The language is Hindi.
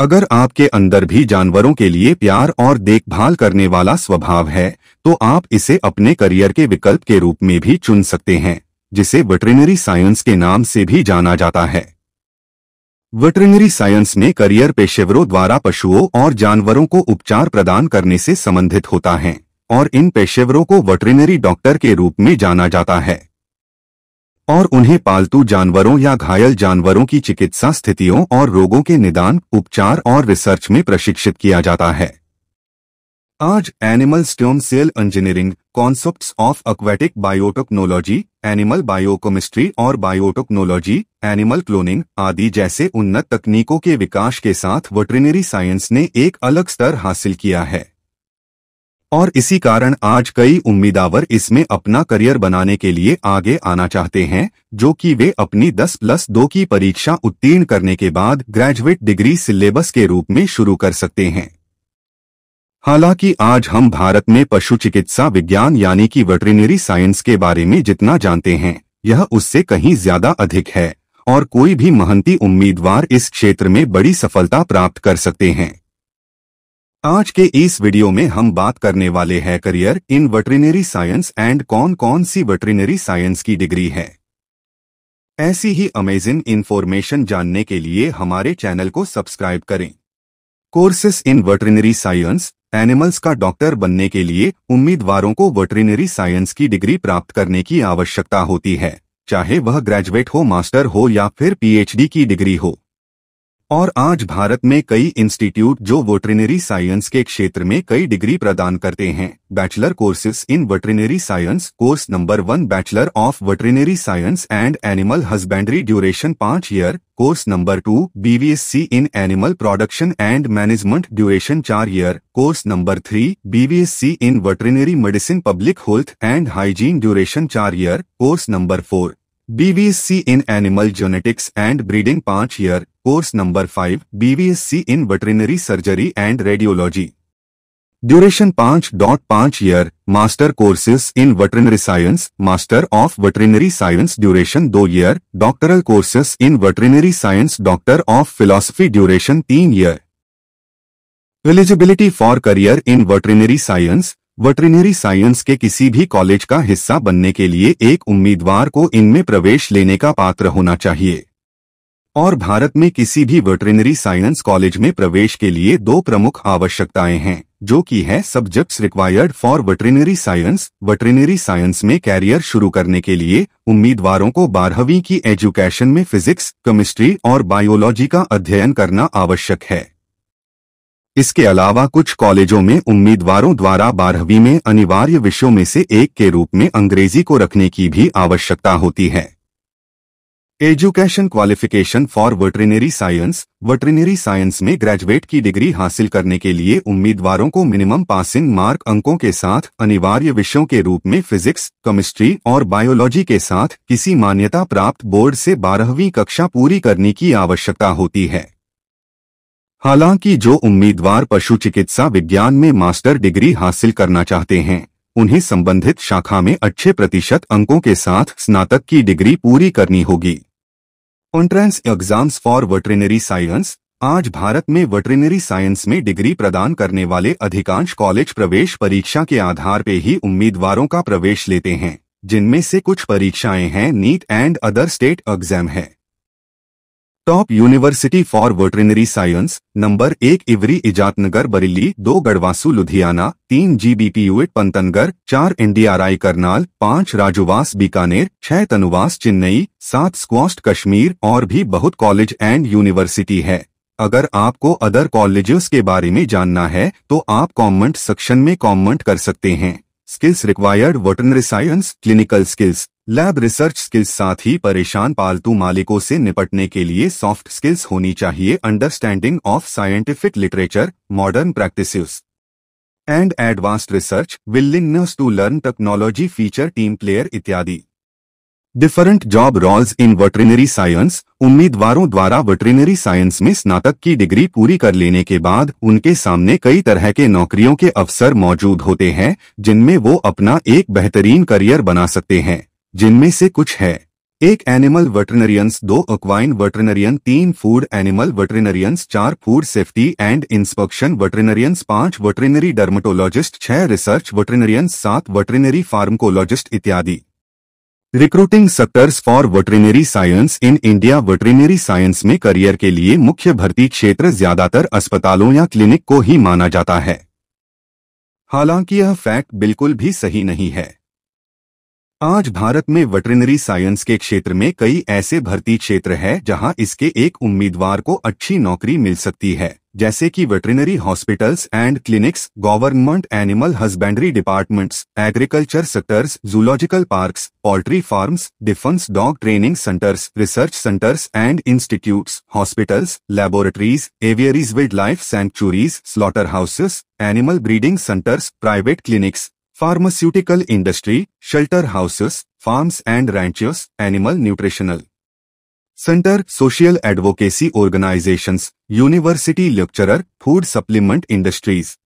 अगर आपके अंदर भी जानवरों के लिए प्यार और देखभाल करने वाला स्वभाव है तो आप इसे अपने करियर के विकल्प के रूप में भी चुन सकते हैं जिसे वेटरिनरी साइंस के नाम से भी जाना जाता है वेटरिनरी साइंस में करियर पेशेवरों द्वारा पशुओं और जानवरों को उपचार प्रदान करने से संबंधित होता है और इन पेशेवरों को वेटरिनरी डॉक्टर के रूप में जाना जाता है और उन्हें पालतू जानवरों या घायल जानवरों की चिकित्सा स्थितियों और रोगों के निदान उपचार और रिसर्च में प्रशिक्षित किया जाता है आज animal stone cell engineering concept of aquatic biotechnology animal biochemistry और बायोटेक्नोलॉजी एनिमल क्लोनिंग आदि जैसे उन्नत तकनीकों के विकास के साथ वेटरिनरी साइंस ने एक अलग स्तर हासिल किया है और इसी कारण आज कई उम्मीदवार इसमें अपना करियर बनाने के लिए आगे आना चाहते हैं जो कि वे अपनी 10 प्लस दो की परीक्षा उत्तीर्ण करने के बाद ग्रेजुएट डिग्री सिलेबस के रूप में शुरू कर सकते हैं हालांकि आज हम भारत में पशु चिकित्सा विज्ञान यानी कि वेटरिनरी साइंस के बारे में जितना जानते हैं यह उससे कहीं ज्यादा अधिक है और कोई भी महंती उम्मीदवार इस क्षेत्र में बड़ी सफलता प्राप्त कर सकते हैं आज के इस वीडियो में हम बात करने वाले हैं career in veterinary science and कौन कौन सी वेटरिनरी साइंस की डिग्री है ऐसी ही अमेजिंग इन्फॉर्मेशन जानने के लिए हमारे चैनल को सब्सक्राइब करें courses in veterinary science animals का डॉक्टर बनने के लिए उम्मीदवारों को वेटरिनरी साइंस की डिग्री प्राप्त करने की आवश्यकता होती है चाहे वह ग्रेजुएट हो मास्टर हो या फिर पीएचडी की डिग्री हो और आज भारत में कई इंस्टीट्यूट जो वोटरिनरी साइंस के क्षेत्र में कई डिग्री प्रदान करते हैं bachelor courses in veterinary science course number one bachelor of veterinary science and animal husbandry duration पाँच year course number two BVSc in animal production and management duration चार year course number three BVSc in veterinary medicine public health and hygiene duration चार year course number four BVSC in Animal Genetics and Breeding 5 year course number 5 BVSC in Veterinary Surgery and Radiology Duration 5.5 year Master courses in Veterinary Science Master of Veterinary Science Duration 2 year Doctoral courses in Veterinary Science Doctor of Philosophy Duration 3 year Eligibility for career in Veterinary Science veterinary science के किसी भी कॉलेज का हिस्सा बनने के लिए एक उम्मीदवार को इनमें प्रवेश लेने का पात्र होना चाहिए और भारत में किसी भी वेटरिनरी साइंस कॉलेज में प्रवेश के लिए दो प्रमुख आवश्यकताएं हैं जो कि है subjects required for veterinary science veterinary science में कैरियर शुरू करने के लिए उम्मीदवारों को बारहवीं की एजुकेशन में फिजिक्स केमिस्ट्री और बायोलॉजी का अध्ययन करना आवश्यक है इसके अलावा कुछ कॉलेजों में उम्मीदवारों द्वारा बारहवीं में अनिवार्य विषयों में से एक के रूप में अंग्रेजी को रखने की भी आवश्यकता होती है education qualification for veterinary science veterinary science में ग्रेजुएट की डिग्री हासिल करने के लिए उम्मीदवारों को मिनिमम पासिंग मार्क अंकों के साथ अनिवार्य विषयों के रूप में फिजिक्स केमिस्ट्री और बायोलॉजी के साथ किसी मान्यता प्राप्त बोर्ड से बारहवीं कक्षा पूरी करने की आवश्यकता होती है हालांकि जो उम्मीदवार पशु चिकित्सा विज्ञान में मास्टर डिग्री हासिल करना चाहते हैं उन्हें संबंधित शाखा में अच्छे प्रतिशत अंकों के साथ स्नातक की डिग्री पूरी करनी होगी entrance exams for veterinary science आज भारत में वेटरनरी साइंस में डिग्री प्रदान करने वाले अधिकांश कॉलेज प्रवेश परीक्षा के आधार पर ही उम्मीदवारों का प्रवेश लेते हैं जिनमें से कुछ परीक्षाएं हैं NEET and other state exam है top university for veterinary science number एक इवरी इजातनगर बरेली दो गढ़वासु लुधियाना तीन यूट पंतनगर चार एनडीआरआई करनाल पाँच राजुवास बीकानेर छह तनुवास चेन्नई सात स्क्वास्ट कश्मीर और भी बहुत कॉलेज एंड यूनिवर्सिटी है अगर आपको अदर कॉलेजेस के बारे में जानना है तो आप कमेंट सेक्शन में कमेंट कर सकते हैं skills required veterinary science clinical skills lab research skills साथ ही परेशान पालतू मालिकों से निपटने के लिए सॉफ्ट स्किल्स होनी चाहिए understanding of scientific literature modern practice and advanced research willingness to learn technology feature team player इत्यादि different job roles in veterinary science उम्मीदवारों द्वारा वेटरिनरी साइंस में स्नातक की डिग्री पूरी कर लेने के बाद उनके सामने कई तरह के नौकरियों के अवसर मौजूद होते हैं जिनमें वो अपना एक बेहतरीन करियर बना सकते हैं जिनमें से कुछ है एक एनिमल वेटरनरियंस दो अक्वाइन वेटरनरियन तीन फूड एनिमल वेटरनरियंस चार food safety and inspection veterinarians पांच वेटरनरी डर्मेटोलॉजिस्ट छह रिसर्च वेटरनरियंस सात वेटरनरी फार्मकोलॉजिस्ट इत्यादि recruiting sectors for veterinary science in India veterinary science में करियर के लिए मुख्य भर्ती क्षेत्र ज्यादातर अस्पतालों या क्लिनिक को ही माना जाता है हालांकि यह फैक्ट बिल्कुल भी सही नहीं है आज भारत में वेटरिनरी साइंस के क्षेत्र में कई ऐसे भर्ती क्षेत्र हैं जहां इसके एक उम्मीदवार को अच्छी नौकरी मिल सकती है जैसे कि veterinary hospitals and clinics government animal husbandry departments agriculture sectors zoological parks poultry farms defence dog training centres research centres and institutes hospitals laboratories aviaries wildlife sanctuaries slaughter houses animal breeding centres private clinics pharmaceutical industry shelter houses farms and ranchers animal nutritional Center, Social Advocacy Organizations, University Lecturer, Food Supplement Industries.